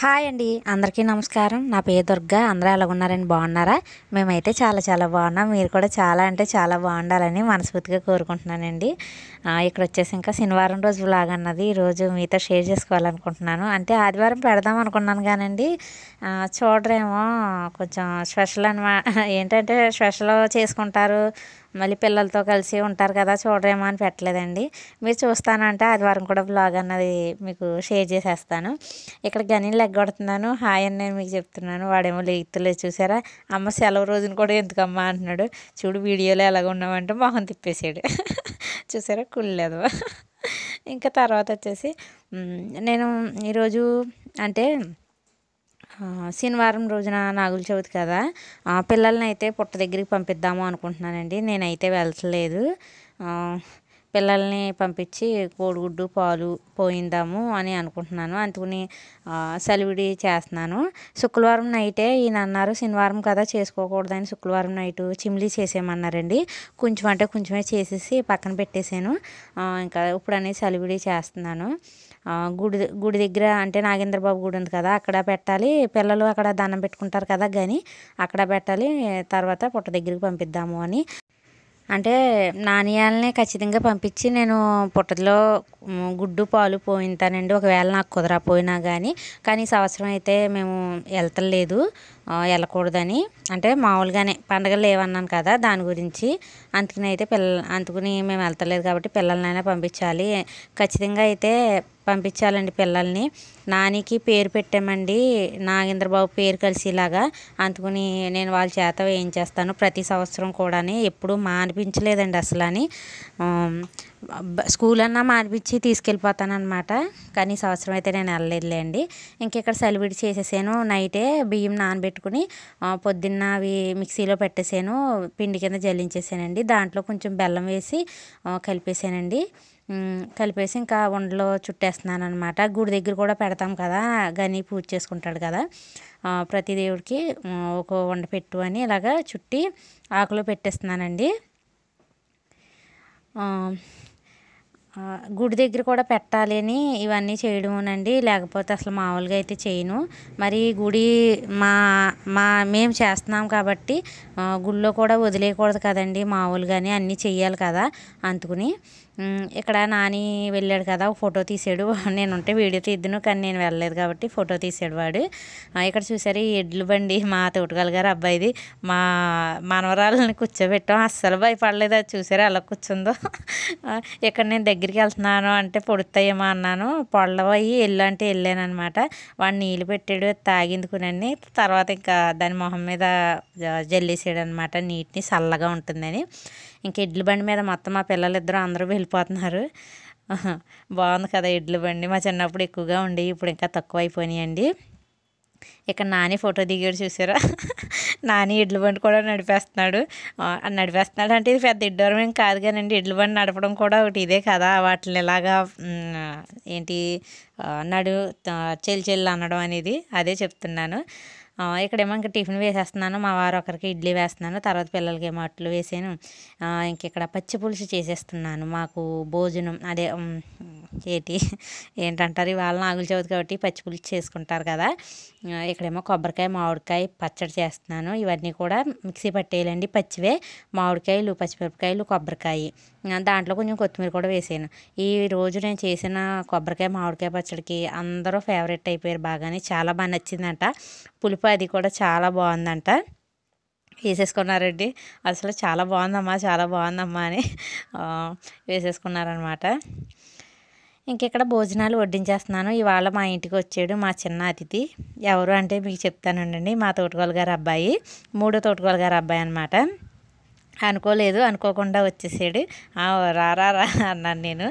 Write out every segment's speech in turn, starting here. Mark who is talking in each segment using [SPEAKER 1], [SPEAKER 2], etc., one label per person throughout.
[SPEAKER 1] hi అండి అందరికీ నమస్కారం నా పేరు దుర్గా అందరూ ఎలా ఉన్నారని బాగున్నారా మేమైతే చాలా చాలా బాగున్నాం మీరు కూడా చాలా అంటే చాలా బాగుండాలని మనస్ఫూర్తిగా కోరుకుంటున్నానండి ఇక్కడ వచ్చేసి ఇంకా శనివారం రోజు లాగా అన్నది ఈరోజు మీతో షేర్ చేసుకోవాలనుకుంటున్నాను అంటే ఆదివారం పెడదాం అనుకున్నాను కానండి చూడరేమో కొంచెం స్పెషల్ అనమా ఏంటంటే స్పెషల్ చేసుకుంటారు మళ్ళీ పిల్లలతో కలిసి ఉంటారు కదా చూడరేమో అని పెట్టలేదండి మీరు చూస్తానంటే ఆదివారం కూడా బ్లాగ్ అన్నది మీకు షేర్ చేసేస్తాను ఇక్కడ గని లెగ్గొడుతున్నాను హాయ్ అని నేను మీకు చెప్తున్నాను వాడేమో లేగుతులేదు చూసారా అమ్మ సెలవు రోజున కూడా ఎందుకమ్మా అంటున్నాడు చూడు వీడియోలో ఎలాగ ఉన్నామంటే మొహం తిప్పేసాడు చూసారా కుళ్ళలేదు ఇంకా తర్వాత వచ్చేసి నేను ఈరోజు అంటే శనివారం రోజున నాగుల చవితి కదా పిల్లల్ని అయితే పుట్ట దగ్గరికి పంపిద్దాము అనుకుంటున్నానండి నేనైతే వెళ్ళట్లేదు పిల్లల్ని పంపించి కోడిగుడ్డు పాలు పోయిందాము అని అనుకుంటున్నాను అందుకుని సలివిడి చేస్తున్నాను శుక్రవారం నైటే ఈయన అన్నారు శనివారం కదా చేసుకోకూడదని శుక్రవారం నైట్ చిమ్లీ చేసేయమన్నారండి కొంచెం అంటే కొంచెమే చేసేసి పక్కన పెట్టేశాను ఇంకా ఇప్పుడు అనేది సలివిడి చేస్తున్నాను గుడి గుడి దగ్గర అంటే నాగేంద్రబాబు గుడి ఉంది కదా అక్కడ పెట్టాలి పిల్లలు అక్కడ దండం పెట్టుకుంటారు కదా కానీ అక్కడ పెట్టాలి తర్వాత పుట్ట దగ్గరికి పంపిద్దాము అని అంటే నాణ్యాలని ఖచ్చితంగా పంపించి నేను పుట్టలో గుడ్డు పాలు పోయింతానండి ఒకవేళ నాకు కుదరపోయినా కానీ కానీ సంవత్సరం అయితే మేము వెళ్తలేదు వెళ్ళకూడదని అంటే మామూలుగానే పండగలు లేవన్నాను కదా దాని గురించి అందుకని అయితే పిల్ల అందుకని మేము వెళ్తలేదు కాబట్టి పిల్లలనైనా పంపించాలి ఖచ్చితంగా అయితే పంపించాలండి పిల్లల్ని నానికి పేరు పెట్టామండి నాగేంద్రబాబు పేరు కలిసేలాగా అందుకుని నేను వాళ్ళ చేత చేస్తాను ప్రతి సంవత్సరం కూడా ఎప్పుడు మా అనిపించలేదండి అసలు అని స్కూల్ అన్నా మానిపించి తీసుకెళ్ళిపోతానమాట కానీ ఈ సంవత్సరం అయితే నేను వెళ్ళలేదులేండి అండి ఇక్కడ సెలవిడి చేసేసాను నైటే బియ్యం నానబెట్టుకుని పొద్దున్న అవి మిక్సీలో పెట్టేసాను పిండి కింద జల్లించేసానండి దాంట్లో కొంచెం బెల్లం వేసి కలిపేసానండి కలిపేసి ఇంకా వండలో చుట్టేస్తున్నాను అనమాట గుడి దగ్గర కూడా పెడతాం కదా గని పూజ చేసుకుంటాడు కదా ప్రతి దేవుడికి ఒక వండ పెట్టు అని ఇలాగ చుట్టి ఆకులో పెట్టేస్తున్నానండి గుడి దగ్గర కూడా పెట్టాలి అని ఇవన్నీ అండి లేకపోతే అసలు మామూలుగా అయితే చేయను మరి గుడి మా మా మేము చేస్తున్నాం కాబట్టి గుళ్ళో కూడా వదిలేయకూడదు కదండి మామూలుగానే అన్నీ చేయాలి కదా అందుకుని ఇక్కడ నాని వెళ్ళాడు కదా ఫోటో తీసాడు నేను ఉంటే వీడియో తీద్దును కానీ నేను వెళ్ళలేదు కాబట్టి ఫోటో తీసాడు వాడు ఇక్కడ చూసారు ఈ ఎడ్లు బండి మా తోటగాలు గారు అబ్బాయిది మా మనవరాలని కూర్చోబెట్టాం అస్సలు భయపడలేదు అది చూసారు అలా కూర్చుందో ఇక్కడ నేను దగ్గరికి వెళ్తున్నాను అంటే పొడుతాయేమో అన్నాను పొడవయి ఎల్లు అంటే వెళ్ళానమాట వాడు నీళ్ళు పెట్టాడు తాగిందుకునని తర్వాత ఇంకా దాని మొహం మీద జల్లేసాడు అనమాట నీటిని చల్లగా ఉంటుందని ఇంక ఎడ్ల బండి మీద మొత్తం మా పిల్లలిద్దరూ అందరూ వెళ్ళి వెళ్ళిపోతున్నారు బాగుంది కదా ఇడ్లు బండి మా చిన్నప్పుడు ఎక్కువగా ఉండి ఇప్పుడు ఇంకా తక్కువ అయిపోయినాయండి ఇక్కడ నాని ఫోటో దిగాడు చూసారా నాని ఇడ్ల బండి కూడా నడిపేస్తున్నాడు నడిపేస్తున్నాడు అంటే ఇది పెద్ద ఏం కాదు కానండి ఇడ్లు బండి నడపడం కూడా ఒకటి ఇదే కదా వాటిని ఇలాగా ఏంటి నడు చెల్లి అనడం అనేది అదే చెప్తున్నాను ఇక్కడేమో ఇంకా టిఫిన్ వేసేస్తున్నాను మా వారు ఒకరికి ఇడ్లీ వేస్తున్నాను తర్వాత పిల్లలకి ఏమో అట్లు వేసాను ఇంక ఇక్కడ పచ్చి పులుసు చేసేస్తున్నాను మాకు భోజనం అదే ఏంటి ఏంటంటారు ఇవాళ నాగుల చవితి కాబట్టి పచ్చి పులుసు చేసుకుంటారు కదా ఇక్కడేమో కొబ్బరికాయ మామిడికాయ పచ్చడి చేస్తున్నాను ఇవన్నీ కూడా మిక్సీ పట్టేయాలండి పచ్చివే మామిడికాయలు పచ్చిమిరపకాయలు కొబ్బరికాయ దాంట్లో కొంచెం కొత్తిమీర కూడా వేసాను ఈ రోజు నేను చేసిన కొబ్బరికాయ మామిడికాయ పచ్చడికి అందరూ ఫేవరెట్ అయిపోయారు బాగానే చాలా బాగా నచ్చిందంట పులిపు షేప్ అది కూడా చాలా బాగుందంట వేసేసుకున్నారండి అసలు చాలా బాగుందమ్మా చాలా బాగుందమ్మా అని వేసేసుకున్నారనమాట ఇంకెక్కడ భోజనాలు వడ్డించేస్తున్నాను ఇవాళ మా ఇంటికి వచ్చాడు మా చిన్న అతిథి ఎవరు అంటే మీకు చెప్తానండి మా తోటకోలు గారు అబ్బాయి మూడో తోటకోలు గారు అబ్బాయి అనమాట అనుకోలేదు అనుకోకుండా వచ్చేసాడు రారా రా అన్నాను నేను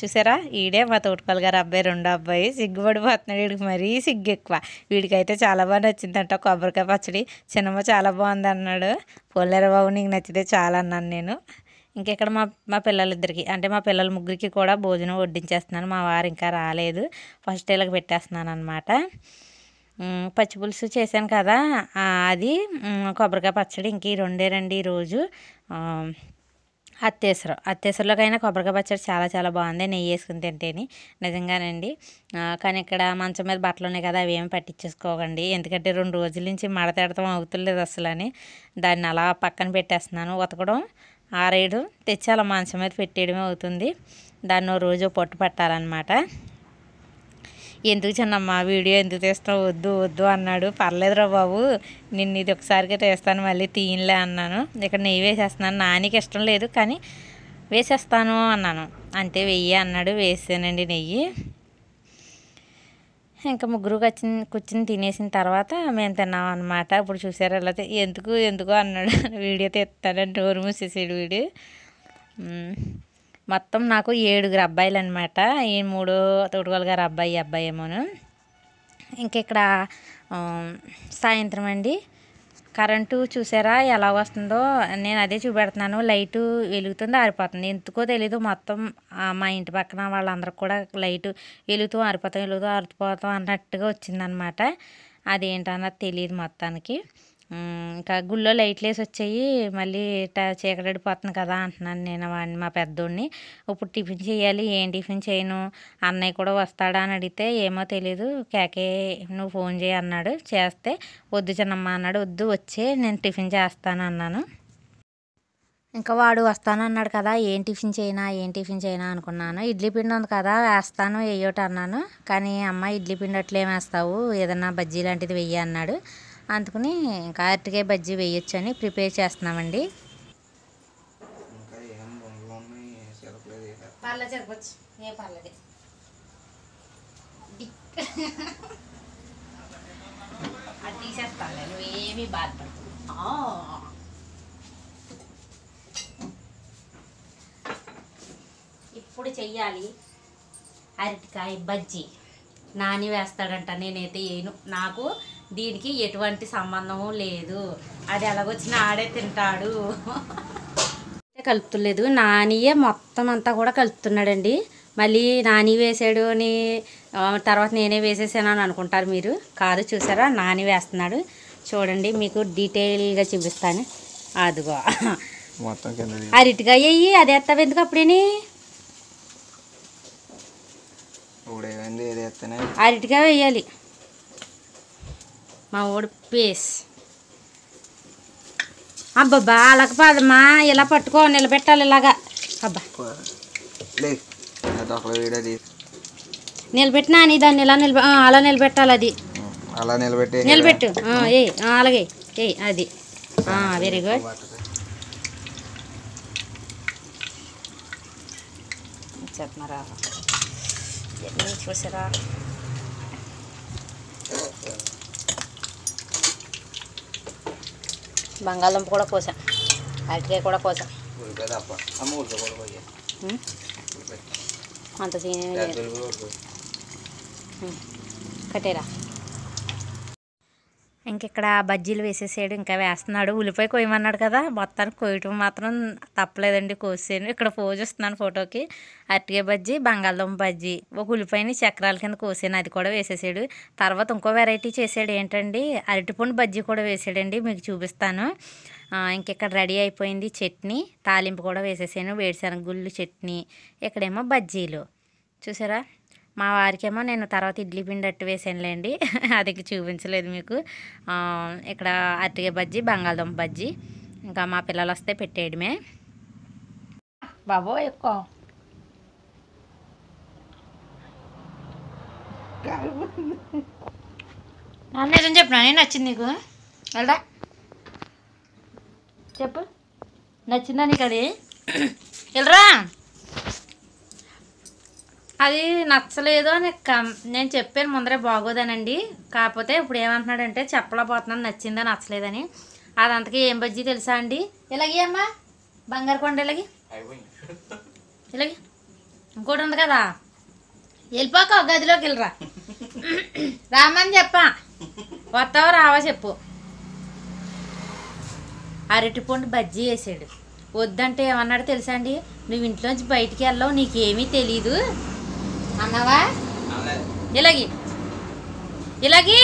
[SPEAKER 1] చూసారా ఈడే మా తోటకాలు గారు అబ్బాయి రెండో అబ్బాయి సిగ్గుపడిపోతున్నాడు వీడికి మరీ సిగ్గు ఎక్కువ వీడికైతే చాలా బాగా నచ్చిందంట కొబ్బరికాయ పచ్చడి సినిమా చాలా బాగుంది అన్నాడు పోలేరు బాబు నీకు నచ్చితే చాలా అన్నాను నేను ఇంకెక్కడ మా మా పిల్లలిద్దరికి అంటే మా పిల్లల ముగ్గురికి కూడా భోజనం వడ్డించేస్తున్నాను మా వారు ఇంకా రాలేదు ఫస్ట్ ఇలాగ పెట్టేస్తున్నాను అనమాట పచ్చి పులుసు చేశాను కదా అది కొబ్బరికాయ పచ్చడి ఇంక ఈ రండి ఈరోజు అత్తేసరం అత్తేసరంలోకైనా కొబ్బరికాయ పచ్చడి చాలా చాలా బాగుంది నెయ్యి వేసుకుని తింటేని నిజంగానండి కానీ ఇక్కడ మంచం మీద బట్టలు ఉన్నాయి కదా అవి ఏమి పట్టించేసుకోకండి ఎందుకంటే రెండు రోజుల నుంచి మడతెడతాం అవుతులేదు అని దాన్ని అలా పక్కన పెట్టేస్తున్నాను ఉతకడం ఆరేయడం తెచ్చి అలా మంచం మీద పెట్టేయడమే అవుతుంది దాన్ని రోజు పొట్టు పట్టాలన్నమాట ఎందుకు చిన్నమ్మ వీడియో ఎందుకు తీస్తావు వద్దు వద్దు అన్నాడు పర్లేదురా బాబు నిన్ను ఇది ఒకసారిగా తీస్తాను మళ్ళీ తీయలే అన్నాను ఇక్కడ నెయ్యి వేసేస్తున్నాను నానికి ఇష్టం లేదు కానీ వేసేస్తాను అన్నాను అంతే వెయ్యి అన్నాడు వేసానండి నెయ్యి ఇంకా ముగ్గురు కూర్చుని కూర్చుని తినేసిన తర్వాత మేము తిన్నాం అనమాట ఇప్పుడు చూసారు ఎలా ఎందుకు ఎందుకు అన్నాడు వీడియో తెస్తాడని డోర్ మూసేసాడు వీడు మొత్తం నాకు ఏడుగురు అబ్బాయిలు అనమాట ఈ మూడు తోడుగోలు గారు అబ్బాయి అబ్బాయి ఏమోను ఇక్కడ సాయంత్రం అండి కరెంటు చూసారా ఎలా వస్తుందో నేను అదే చూపెడుతున్నాను లైటు వెలుగుతుంది ఆరిపోతుంది ఎందుకో తెలీదు మొత్తం మా ఇంటి పక్కన వాళ్ళందరూ కూడా లైటు వెలుగుతూ ఆరిపోతాం వెలుగుతూ ఆరిపోతాం అన్నట్టుగా వచ్చిందనమాట అదేంటన్నది తెలియదు మొత్తానికి ఇంకా గుళ్ళో లైట్లు వేసి వచ్చాయి మళ్ళీ చీకటడిపోతుంది కదా అంటున్నాను నేను వాడిని మా పెద్దోడిని ఇప్పుడు టిఫిన్ చేయాలి ఏం టిఫిన్ చేయను అన్నయ్య కూడా వస్తాడా అని అడిగితే ఏమో తెలీదు కేకే నువ్వు ఫోన్ చేయి అన్నాడు చేస్తే వద్దు చిన్నమ్మ అన్నాడు వద్దు వచ్చే నేను టిఫిన్ చేస్తాను అన్నాను ఇంకా వాడు వస్తాను అన్నాడు కదా ఏం టిఫిన్ చేయనా ఏం టిఫిన్ చేయనా అనుకున్నాను ఇడ్లీ పిండి ఉంది కదా వేస్తాను వేయోటి అన్నాను కానీ అమ్మ ఇడ్లీ పిండి అట్లేం వేస్తావు ఏదన్నా బజ్జీ లాంటిది వెయ్యి అన్నాడు అందుకుని ఇంకా అరటికాయ బజ్జీ వేయొచ్చు అని ప్రిపేర్ చేస్తున్నామండి తీసేస్తాను ఇప్పుడు చెయ్యాలి అరటికాయ బజ్జీ నాని వేస్తాడంట నేనైతే వేయను నాకు దీనికి ఎటువంటి సంబంధము లేదు అది ఎలాగొచ్చినా ఆడే తింటాడు కలుపుతులేదు నానియే మొత్తం అంతా కూడా కలుపుతున్నాడండి మళ్ళీ నాని వేసాడు అని తర్వాత నేనే వేసేసాను అని అనుకుంటారు మీరు కాదు చూసారా నాని వేస్తున్నాడు చూడండి మీకు డీటెయిల్గా చూపిస్తాను అదిగో అరిటిగా అయ్యి అది ఎత్తావు ఎందుకు అప్పుడే అరిటిగా వేయాలి మా ఓడి పేస్ అబ్బబ్బా అలాగ పదమ్మా ఇలా పట్టుకో నిలబెట్టాలి ఇలాగా అబ్బా నిలబెట్టినా అని దాన్ని ఇలా నిలబె అలా నిలబెట్టాలి అది అలా నిలబెట్టి నిలబెట్టు ఏ అలాగే ఏ అది వెరీ గుడ్ చెప్పమరా చూసారా బంగాళదుంప కూడా కోసాం అరటికాయ కూడా కోసాం అంత సీన్ కట్టేరా ఇక్కడ బజ్జీలు వేసేసాడు ఇంకా వేస్తున్నాడు ఉల్లిపాయ కోయమన్నాడు కదా మొత్తానికి కోయటం మాత్రం తప్పలేదండి కోసేను ఇక్కడ ఫోజ్ వస్తున్నాను ఫోటోకి అరటికాయ బజ్జీ బంగాళదుంప బజ్జీ ఒక ఉల్లిపాయని చక్రాల కింద కోసాను అది కూడా వేసేసాడు తర్వాత ఇంకో వెరైటీ చేసాడు ఏంటండి అరటిపండు బజ్జీ కూడా వేసాడండి మీకు చూపిస్తాను ఇక్కడ రెడీ అయిపోయింది చట్నీ తాలింపు కూడా వేసేసాను వేడిశనగ గుళ్ళు చట్నీ ఇక్కడేమో బజ్జీలు చూసారా మా వారికేమో నేను తర్వాత ఇడ్లీ పిండి అట్టు వేసానులేండి అది చూపించలేదు మీకు ఇక్కడ అరటికాయ బజ్జీ బంగాళదుంప బజ్జీ ఇంకా మా పిల్లలు వస్తే పెట్టేయడమే బాబో ఎక్కువ నిజం చెప్పు నేను నచ్చింది నీకు వెళ్దా చెప్పు నచ్చిందా నీకు అది వెళ్ళరా అది నచ్చలేదు అని నేను చెప్పాను ముందరే బాగోదనండి కాకపోతే ఇప్పుడు ఏమంటున్నాడంటే చెప్పలేకపోతున్నాను నచ్చిందా నచ్చలేదని అది అంతకీ ఏం బజ్జీ తెలుసా అండి ఇలాగే అమ్మా బంగారు కొండ ఇలాగే ఇలాగే ఇంకోటి ఉంది కదా వెళ్ళిపోక గదిలోకి వెళ్ళరా రామని చెప్పా వస్తావా రావా చెప్పు అరటిపండు బజ్జీ వేసాడు వద్దంటే ఏమన్నాడు తెలుసా అండి నువ్వు ఇంట్లోంచి బయటికి వెళ్ళావు నీకేమీ తెలీదు అన్నావా ఇలాగి ఇలాగి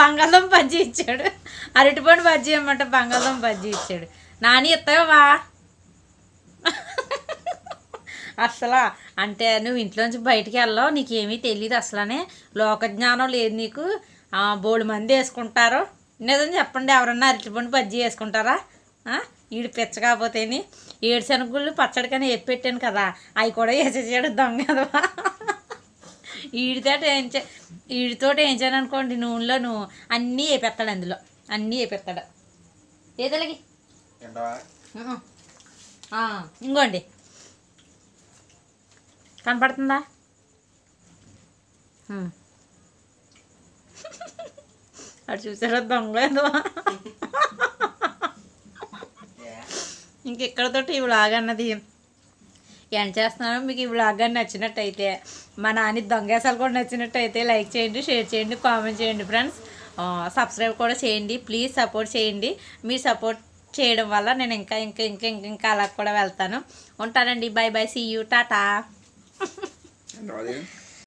[SPEAKER 1] బంగాళం బజ్జీ ఇచ్చాడు అరటిపండు బజ్జీ ఇమ్మంట బంగాళం బజ్జీ ఇచ్చాడు నాని ఇస్తావా అసలు అంటే నువ్వు ఇంట్లోంచి బయటికి వెళ్ళావు ఏమీ తెలియదు అసలనే లోకజ్ఞానం లేదు నీకు బోడు మంది వేసుకుంటారు నిజం చెప్పండి ఎవరన్నా అరటిపండు బజ్జీ వేసుకుంటారా ఈడు పిచ్చ కాకపోతేని ఏడు శనగుళ్ళు పచ్చడికని ఎప్పెట్టాను కదా అవి కూడా వేసేసాడు దొంగ కదవా ఈడితో వేయించే ఏం వేయించాను అనుకోండి నూనెలో నువ్వు అన్నీ వేపెత్తాడు అందులో అన్నీ వేపెత్తాడు ఏదలకి ఇంకోండి కనపడుతుందా అటు చూసారా దొంగలేదు ఇంకెక్కడతోటి ఈ వ్లాగ్ అన్నది ఎండ్ చేస్తున్నాను మీకు ఈ వ్లాగ్ అని నచ్చినట్టయితే మా నాని దొంగేశాలు కూడా నచ్చినట్టయితే లైక్ చేయండి షేర్ చేయండి కామెంట్ చేయండి ఫ్రెండ్స్ సబ్స్క్రైబ్ కూడా చేయండి ప్లీజ్ సపోర్ట్ చేయండి మీ సపోర్ట్ చేయడం వల్ల నేను ఇంకా ఇంకా ఇంకా ఇంకా ఇంకా అలా కూడా వెళ్తాను ఉంటానండి bye bye see you Tata